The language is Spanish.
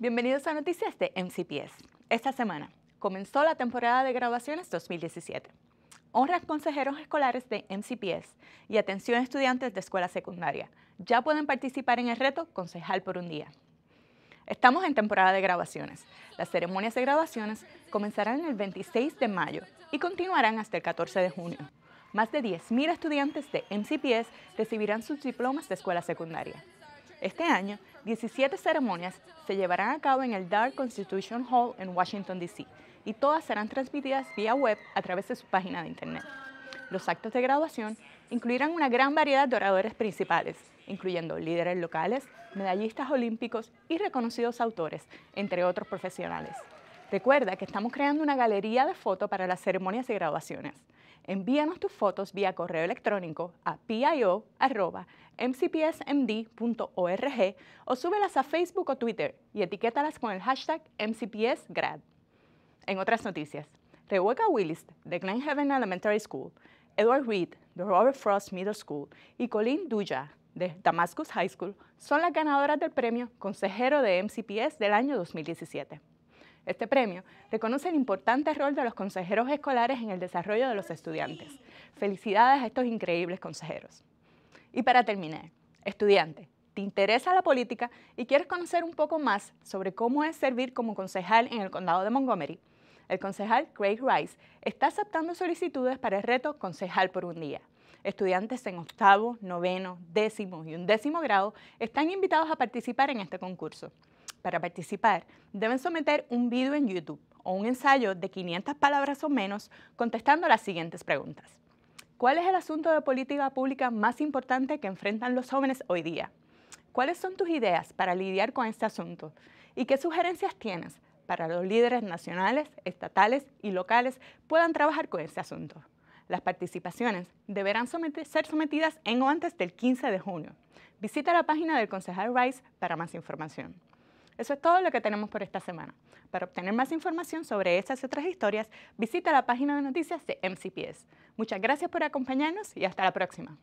Bienvenidos a Noticias de MCPS. Esta semana comenzó la temporada de graduaciones 2017. Honras consejeros escolares de MCPS y atención a estudiantes de escuela secundaria. Ya pueden participar en el reto Concejal por un día. Estamos en temporada de graduaciones. Las ceremonias de graduaciones comenzarán el 26 de mayo y continuarán hasta el 14 de junio. Más de 10.000 estudiantes de MCPS recibirán sus diplomas de escuela secundaria. Este año, 17 ceremonias se llevarán a cabo en el Dark Constitution Hall en Washington, D.C., y todas serán transmitidas vía web a través de su página de Internet. Los actos de graduación incluirán una gran variedad de oradores principales, incluyendo líderes locales, medallistas olímpicos y reconocidos autores, entre otros profesionales. Recuerda que estamos creando una galería de fotos para las ceremonias y graduaciones. Envíanos tus fotos vía correo electrónico a pio.mcpsmd.org o súbelas a Facebook o Twitter y etiquétalas con el hashtag MCPSGrad. En otras noticias, Rebecca Willis de Glen Heaven Elementary School, Edward Reed de Robert Frost Middle School y Colleen Duya de Damascus High School son las ganadoras del premio Consejero de MCPS del año 2017. Este premio reconoce el importante rol de los consejeros escolares en el desarrollo de los estudiantes. Felicidades a estos increíbles consejeros. Y para terminar, estudiante, ¿te interesa la política y quieres conocer un poco más sobre cómo es servir como concejal en el condado de Montgomery? El concejal Craig Rice está aceptando solicitudes para el reto Concejal por un día. Estudiantes en octavo, noveno, décimo y undécimo grado están invitados a participar en este concurso. Para participar, deben someter un video en YouTube o un ensayo de 500 palabras o menos contestando las siguientes preguntas. ¿Cuál es el asunto de política pública más importante que enfrentan los jóvenes hoy día? ¿Cuáles son tus ideas para lidiar con este asunto? ¿Y qué sugerencias tienes para que los líderes nacionales, estatales y locales puedan trabajar con este asunto? Las participaciones deberán ser sometidas en o antes del 15 de junio. Visita la página del concejal Rice para más información. Eso es todo lo que tenemos por esta semana. Para obtener más información sobre estas y otras historias, visita la página de noticias de MCPS. Muchas gracias por acompañarnos y hasta la próxima.